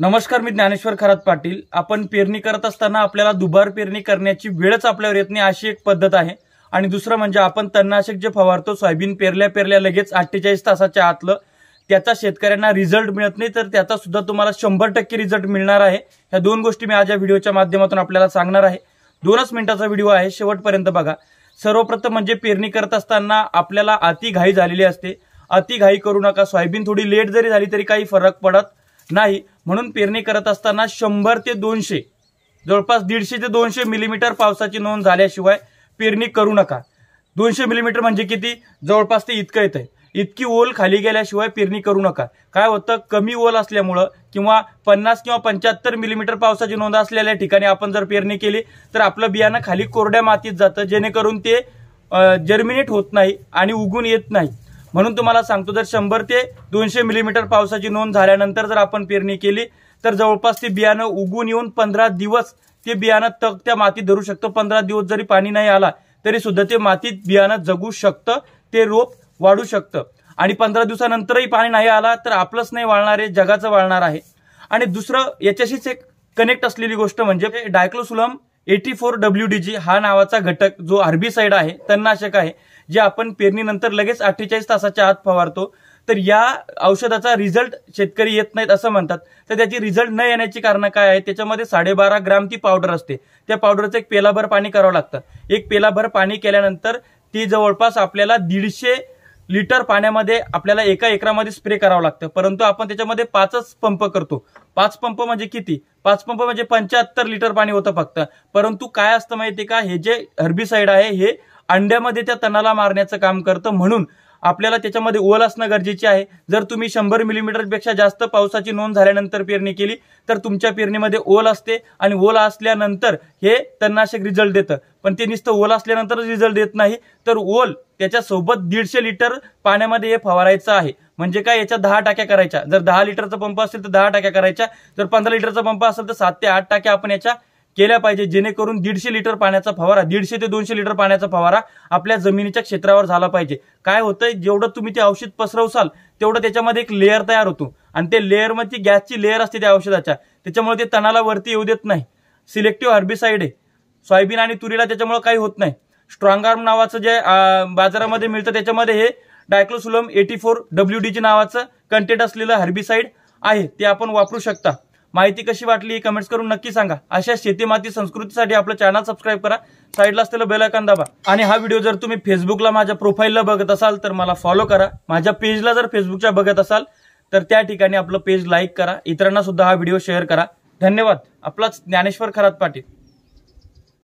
नमस्कार मी ज्ञानेश्वर खरात पाटील आपण पेरणी करत असताना आपल्याला दुबार पेरणी करण्याची वेळच आपल्यावर येत नाही अशी एक पद्धत आहे आणि दुसरं म्हणजे आपण तन्नाशक जे फवारतो सोयाबीन पेरल्या पेरल्या लगेच अठ्ठेचाळीस तासाच्या आतलं त्याचा शेतकऱ्यांना रिझल्ट मिळत नाही तर त्याचा सुद्धा तुम्हाला शंभर टक्के रिझल्ट मिळणार आहे ह्या दोन गोष्टी मी आज या व्हिडिओच्या माध्यमातून आपल्याला सांगणार आहे दोनच मिनिटाचा व्हिडिओ आहे शेवटपर्यंत बघा सर्वप्रथम म्हणजे पेरणी करत असताना आपल्याला अति घाई झालेली असते अति घाई करू नका सोयाबीन थोडी लेट जरी झाली तरी काही फरक पडत नाही म्हणून पेरणी करत असताना शंभर ते दोनशे जवळपास दीडशे ते दोनशे मिलीमीटर पावसाची नोंद झाल्याशिवाय पेरणी करू नका दोनशे मिलीमीटर म्हणजे किती जवळपास ते इतकं आहे इतकी ओल खाली गेल्याशिवाय पेरणी करू नका काय होतं कमी ओल असल्यामुळं किंवा पन्नास किंवा पंच्याहत्तर मिलीमीटर पावसाची नोंद असलेल्या ठिकाणी आपण जर पेरणी केली तर आपलं बियाणं खाली कोरड्या मातीत जातं जेणेकरून ते जर्मिनेट होत नाही आणि उगून येत नाही म्हणून तुम्हाला सांगतो जर शंभर ते दोनशे मिलीमीटर पावसाची नोंद झाल्यानंतर जर आपण पेरणी केली तर जवळपास ती बियाणं उगून येऊन पंधरा दिवस ते बियाणं तग त्या मातीत धरू शकतं पंधरा दिवस जरी पाणी नाही आला तरी सुद्धा ते मातीत बियाणं जगू शकतं ते रोप वाढू शकतं आणि पंधरा दिवसानंतरही पाणी नाही आला तर आपलंच नाही वाळणार आहे जगाचं वाळणार आहे आणि दुसरं याच्याशीच एक कनेक्ट असलेली गोष्ट म्हणजे diclosulam eighty four W D G हा नावाचा घटक जो आरबी साईड आहे तन्नाशक आहे जे आपण पेरणीनंतर लगेच अठ्ठेचाळीस तासाच्या आत फवारतो तर या औषधाचा रिझल्ट शेतकरी येत नाहीत असं म्हणतात तर त्याची रिझल्ट न येण्याची कारण काय आहे त्याच्यामध्ये साडेबारा ग्राम ती पावडर असते त्या पावडरचं एक पेलाभर पाणी करावं लागतं एक पेलाभर पाणी केल्यानंतर ती जवळपास आपल्याला दीडशे लिटर पाण्यामध्ये आपल्याला एका एकरामध्ये स्प्रे करावं लागतं परंतु आपण त्याच्यामध्ये पाचच पंप करतो पाच पंप म्हणजे किती पाच पंप म्हणजे पंच्याहत्तर लिटर पाणी होतं फक्त परंतु काय असतं माहिती का हे जे हर्बिसाईड आहे हे अंड्यामध्ये त्या तणाला मारण्याचं काम करतं म्हणून आपल्याला त्याच्यामध्ये ओल असणं गरजेचे आहे जर तुम्ही शंभर मिलीमीटरपेक्षा जास्त पावसाची नोंद झाल्यानंतर पेरणी केली तर तुमच्या पेरणीमध्ये ओल असते आणि ओल असल्यानंतर हे तणनाशक रिझल्ट देतं पण ते नुसतं ओल असल्यानंतरच रिझल्ट देत नाही तर ओल त्याच्यासोबत दीडशे लिटर पाण्यामध्ये हे फवारायचं आहे म्हणजे काय याच्या दहा टाक्या करायच्या जर दहा लिटरचा पंप असेल तर दहा टाक्या करायच्या जर पंधरा लिटरचा पंप असेल तर सात ते आठ टाक्या आपण याच्या केल्या पाहिजे जेणेकरून दीडशे लिटर पाण्याचा फवारा दीडशे ते दोनशे लिटर पाण्याचा फवारा आपल्या जमिनीच्या क्षेत्रावर झाला पाहिजे काय होतंय जेवढं तुम्ही ते औषध पसरवसाल तेवढं त्याच्यामध्ये एक लेअर तयार होतो आणि ते लेअरमध्ये गॅसची लेअर असते त्या औषधाच्या त्याच्यामुळे ते तणाला वरती येऊ देत नाही सिलेक्टिव्ह हर्बिसाईड आहे सोयाबीन आणि तुरीला त्याच्यामुळे काही होत नाही स्ट्रॉंग आर्म नावाचं जे बाजारामध्ये मिळतं त्याच्यामध्ये हे diclosulam eighty four W D G नावाचं कंटेंट असलेलं हर्बिसाईड आहे ते आपण वापरू शकता माहिती कशी वाटली कमेंट्स करून नक्की सांगा अशा शेतीमाती संस्कृतीसाठी आपलं चॅनल सबस्क्राईब करा साईडला असलेलं बेलायकन दाबा आणि हा व्हिडिओ जर तुम्ही फेसबुकला माझ्या प्रोफाईलला बघत असाल तर मला फॉलो करा माझ्या पेजला जर फेसबुकच्या बघत असाल तर त्या ठिकाणी आपलं पेज लाईक करा इतरांना सुद्धा हा व्हिडिओ शेअर करा धन्यवाद आपलाच ज्ञानेश्वर खरात पाटील